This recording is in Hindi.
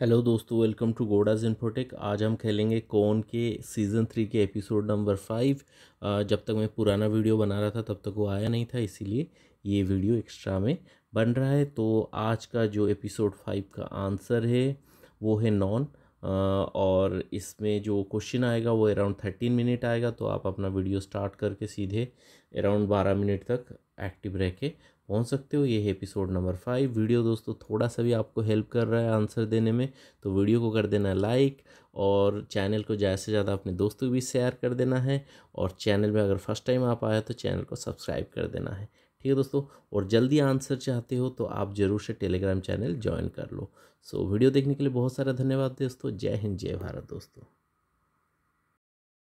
हेलो दोस्तों वेलकम टू गोडाज इन्फोटेक आज हम खेलेंगे कौन के सीज़न थ्री के एपिसोड नंबर फाइव जब तक मैं पुराना वीडियो बना रहा था तब तक वो आया नहीं था इसीलिए ये वीडियो एक्स्ट्रा में बन रहा है तो आज का जो एपिसोड फाइव का आंसर है वो है नॉन और इसमें जो क्वेश्चन आएगा वो अराउंड थर्टीन मिनट आएगा तो आप अपना वीडियो स्टार्ट करके सीधे अराउंड बारह मिनट तक एक्टिव रह के पहुँच सकते हो ये है एपिसोड नंबर फाइव वीडियो दोस्तों थोड़ा सा भी आपको हेल्प कर रहा है आंसर देने में तो वीडियो को कर देना लाइक और चैनल को ज़्यादा से ज़्यादा अपने दोस्तों भी शेयर कर देना है और चैनल में अगर फर्स्ट टाइम आप आए तो चैनल को सब्सक्राइब कर देना है ठीक है दोस्तों और जल्दी आंसर चाहते हो तो आप ज़रूर से टेलीग्राम चैनल ज्वाइन कर लो सो वीडियो देखने के लिए बहुत सारा धन्यवाद दोस्तों जय हिंद जय भारत दोस्तों